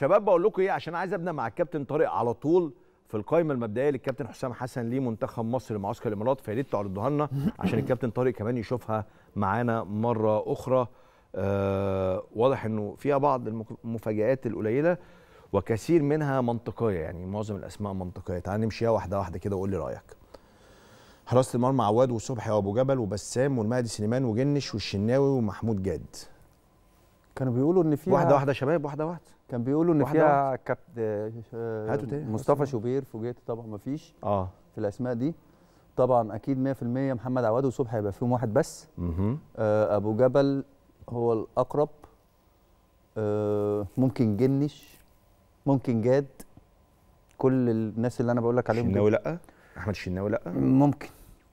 شباب بقول لكم ايه عشان عايز ابدا مع الكابتن طارق على طول في القائمه المبدئيه للكابتن حسام حسن لمنتخب مصر معسكر الامارات فيا ريت تعرضوها لنا عشان الكابتن طارق كمان يشوفها معانا مره اخرى آه واضح انه فيها بعض المفاجات القليله وكثير منها منطقيه يعني معظم الاسماء منطقيه تعال نمشيها واحده واحده كده وقول لي رايك حراسه المرمى عواد وصبحي وابو جبل وبسام والمهدي سليمان وجنش والشناوي ومحمود جاد كانوا بيقولوا ان فيها واحده واحده شباب واحده واحده كان بيقولوا ان فيها كابتن آه، مصطفى شوبير فوجئت طبعا ما فيش اه في الاسماء دي طبعا اكيد 100% محمد عواد وصبح هيبقى فيهم واحد بس آه ابو جبل هو الاقرب آه ممكن جنش ممكن جاد كل الناس اللي انا بقول لك عليهم الشناوي لا احمد الشناوي لا ممكن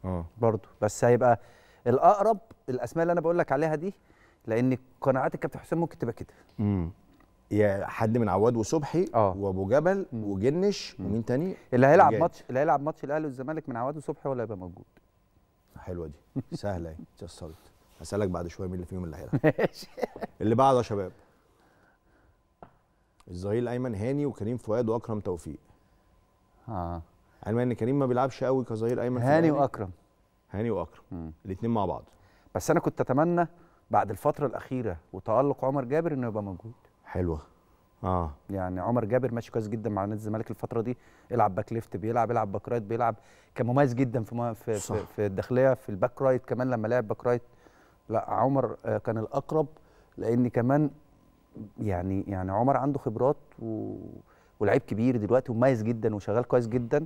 اه برضه بس هيبقى الاقرب الاسماء اللي انا بقول لك عليها دي لان قناعات الكابتن حسام ممكن تبقى كده امم يا حد من عواد وصبحي آه. وابو جبل مم. وجنش مم. ومين تاني اللي هيلعب ماتش اللي هيلعب ماتش الاهلي والزمالك من عواد وصبحي ولا هيبقى موجود حلوه دي سهله اهي جسرت هسالك بعد شويه مين اللي فيهم اللي هيلعب ماشي اللي بعده يا شباب الظهير الايمن هاني وكريم فؤاد واكرم توفيق اه علما ان كريم ما بيلعبش قوي كظهير ايمن هاني واكرم هاني واكرم الاثنين مع بعض بس انا كنت اتمنى بعد الفتره الاخيره وتالق عمر جابر انه يبقى موجود حلوه اه يعني عمر جابر ماشي كويس جدا مع نادي الزمالك الفتره دي يلعب باك ليفت بيلعب يلعب باك رايت بيلعب كان مميز جدا في في, صح. في في الداخليه في الباك رايت كمان لما لعب باك رايت لا عمر آه، كان الاقرب لان كمان يعني يعني عمر عنده خبرات و... ولعيب كبير دلوقتي ومميز جدا وشغال كويس جدا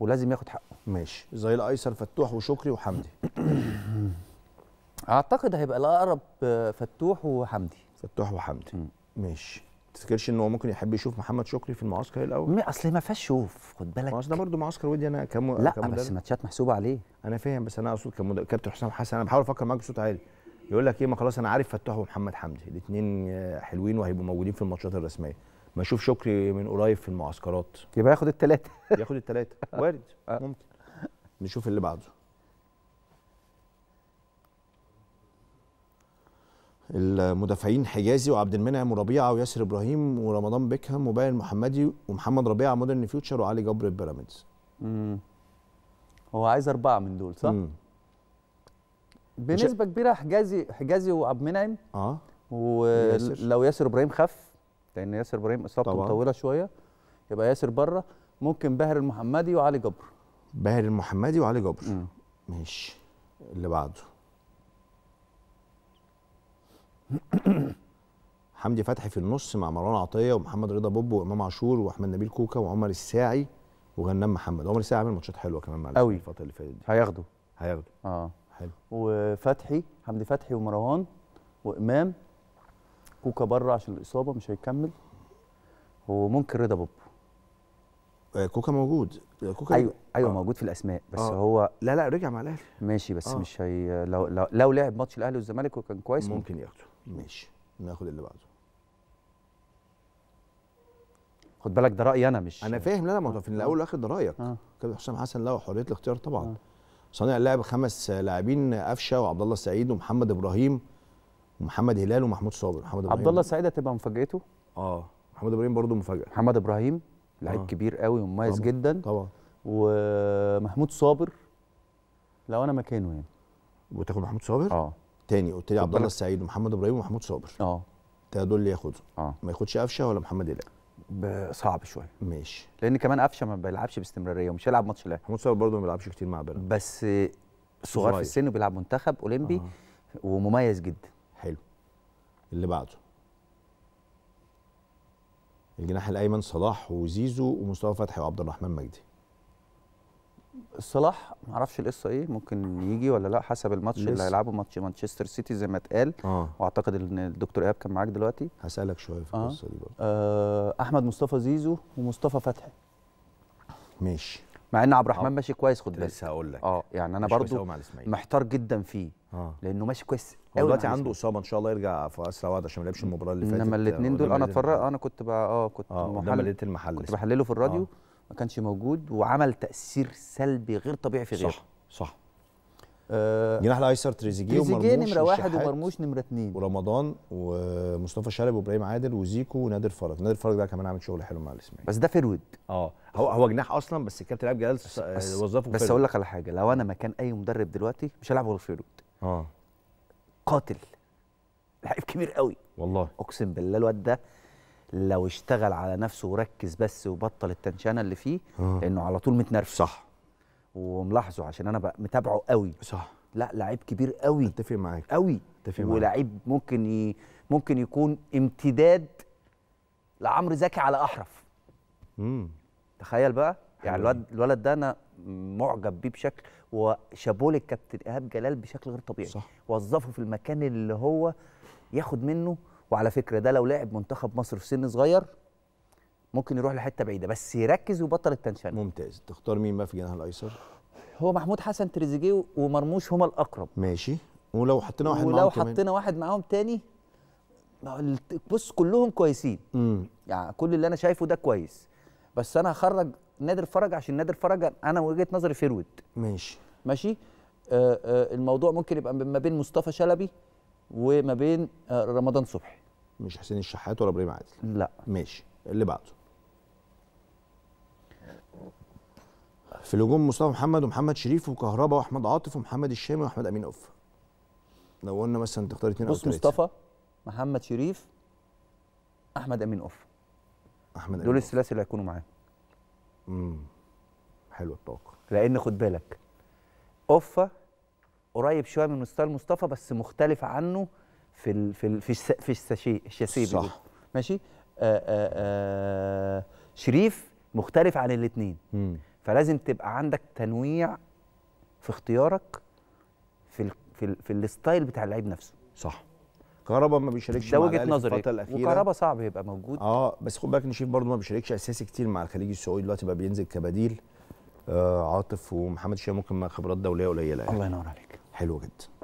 ولازم ياخد حقه ماشي زي الايسر فتوح وشكري وحمدي اعتقد هيبقى الاقرب آه، فتوح وحمدي فتوح وحمدي ماشي تفتكرش ان هو ممكن يحب يشوف محمد شكري في المعسكر الاول؟ اصل ما فيهاش شوف خد بالك ما ده برضه معسكر ودي انا كم لا كمدرب. بس ماتشات محسوبه عليه انا فاهم بس انا اقصد كمدرب كابتن حسام حسن انا بحاول افكر معاك بصوت عالي يقول لك ايه ما خلاص انا عارف فتوح ومحمد حمدي الاثنين آه، حلوين وهيبقوا موجودين في الماتشات الرسميه ما اشوف شكري من قريب في المعسكرات يبقى ياخد الثلاثه ياخد الثلاثه وارد آه. ممكن نشوف اللي بعده المدافعين حجازي وعبد المنعم وربيعه وياسر ابراهيم ورمضان بيكهام وباين محمدي ومحمد ربيعه مودرن فيوتشر وعلي جبر بيراميدز هو عايز اربعه من دول صح؟ مم. بنسبه كبيره حجازي حجازي وعبد المنعم اه ولو ياسر ابراهيم خف لان ياسر ابراهيم اصابته مطوله شويه يبقى ياسر بره ممكن باهر المحمدي وعلي جبر باهر المحمدي وعلي جبر ماشي اللي بعده حمدي فتحي في النص مع مروان عطيه ومحمد رضا بوبو وامام عاشور واحمد نبيل كوكا وعمر الساعي وغنام محمد عمر الساعي عامل ماتشات حلوه كمان مع قوي الفتره اللي فاتت دي هياخده هياخده اه حلو وفتحي حمدي فتحي ومروان وامام كوكا بره عشان الاصابه مش هيكمل وممكن رضا بوبو آه، كوكا موجود كوكا ايوه ايوه آه. موجود في الاسماء بس آه. هو لا لا رجع مع الاهلي ماشي بس آه. مش هي لو لو, لو لعب ماتش الاهلي والزمالك وكان كويس ممكن, ممكن ياخده ماشي ناخد اللي بعده خد بالك ده رايي انا مش انا فاهم لا لا ما في آه. الاول والاخر ده رايك آه. كابتن حسام حسن له حريه الاختيار طبعا آه. صانع اللعب خمس لاعبين قفشه وعبد الله السعيد ومحمد ابراهيم ومحمد هلال ومحمود صابر محمد ابراهيم عبد الله السعيد هتبقى مفاجاته اه محمد ابراهيم برده مفاجاه محمد ابراهيم لعيب آه. كبير قوي ومميز طبعًا. جدا طبعا ومحمود صابر لو انا مكانه يعني وتاخد محمود صابر اه تاني قلت لي عبد الله السعيد ومحمد ابراهيم ومحمود صابر اه دول اللي ياخده اه ما ياخدش قفشه ولا محمد هلال صعب شويه ماشي لان كمان قفشه ما بيلعبش باستمراريه ومش هيلعب ماتش الاهلي محمود صابر برضه ما بيلعبش كتير مع بيراميدز بس صغير في السن وبيلعب منتخب اولمبي آه. ومميز جدا حلو اللي بعده الجناح الايمن صلاح وزيزو ومصطفى فتحي وعبد الرحمن مجدي صلاح ما اعرفش القصه ايه ممكن يجي ولا لا حسب الماتش اللي هيلعبه ماتش مانشستر سيتي زي ما اتقال آه. واعتقد ان الدكتور ايهاب كان معاك دلوقتي هسالك شويه في آه. القصه آه. دي برضه آه احمد مصطفى زيزو ومصطفى فتحي ماشي مع ان عبد الرحمن آه. ماشي كويس خد بالك لسه هقول لك اه يعني انا برضو محتار جدا فيه آه. لانه ماشي كويس قوي دلوقتي عنده اصابه ان شاء الله يرجع في اسرع وقت عشان ما لعبش المباراه اللي فاتت انما الاثنين دول انا اتفرج انا كنت بقى اه كنت آه. محلل المحل كنت بحلله في الراديو آه. ما كانش موجود وعمل تاثير سلبي غير طبيعي في غيره صح صح آه، جناح الايسر تريزيجيه ومرموش نمره واحد ومرموش نمره اثنين ورمضان ومصطفى شلبي وابراهيم عادل وزيكو ونادر فرج نادر فرج ده كمان عامل شغل حلو مع الاسماعيلي بس ده فرويد اه هو هو جناح اصلا بس الكابتن عبد جلال وظفه بس, بس اقول لك على حاجه لو انا مكان اي مدرب دلوقتي مش هلعب غير فرويد اه قاتل لعيب كبير قوي والله اقسم بالله الواد ده لو اشتغل على نفسه وركز بس وبطل التنشانه اللي فيه أوه. لانه على طول متنرفز صح وملاحظه عشان انا متابعه قوي صح لا لعيب كبير قوي اتفق معاك قوي اتفق معاك ولعيب ممكن ي... ممكن يكون امتداد لعمرو زكي على احرف امم تخيل بقى يعني الولد الولد ده انا معجب بيه بشكل وشابوه كابتن ايهاب جلال بشكل غير طبيعي صح وظفه في المكان اللي هو ياخد منه وعلى فكره ده لو لاعب منتخب مصر في سن صغير ممكن يروح لحته بعيده بس يركز ويبطل التنشن ممتاز تختار مين ما في الجناح الايسر هو محمود حسن تريزيجيه ومرموش هما الاقرب ماشي ولو حطينا واحد ولو معاهم ولو حطينا واحد معاهم تاني بص كلهم كويسين مم. يعني كل اللي انا شايفه ده كويس بس انا هخرج نادر فرج عشان نادر فرج انا وجهه نظري فيرود ماشي ماشي آه آه الموضوع ممكن يبقى ما بين مصطفى شلبي وما بين آه رمضان صبحي مش حسين الشحات ولا ابراهيم عادل لا ماشي اللي بعده في الهجوم مصطفى محمد ومحمد شريف وكهربا واحمد عاطف ومحمد الشامي واحمد امين اوف لو قلنا مثلا تختار اثنين او ثلاثه مصطفى محمد شريف احمد امين اوف احمد امين دول الثلاثي اللي هيكونوا معاه امم حلو الطاقه لان خد بالك اوفا قريب شويه من مستوى مصطفى بس مختلف عنه في الـ في الـ في, في الشاشيه الشاسيه صح ماشي آآ آه، آآ آه، آه، شريف مختلف عن الاثنين فلازم تبقى عندك تنويع في اختيارك في الـ في, الـ في الستايل بتاع اللعيب نفسه صح كهربا ما بيشاركش ده وجهه نظري الفتره الاخيره وكهربا صعب يبقى موجود اه بس خد بالك ان شريف برضه ما بيشاركش اساسي كتير مع الخليج السعودي دلوقتي بقى بينزل كبديل آه عاطف ومحمد شيا ممكن مع خبرات دوليه قليله يعني. الله ينور عليك حلو جدا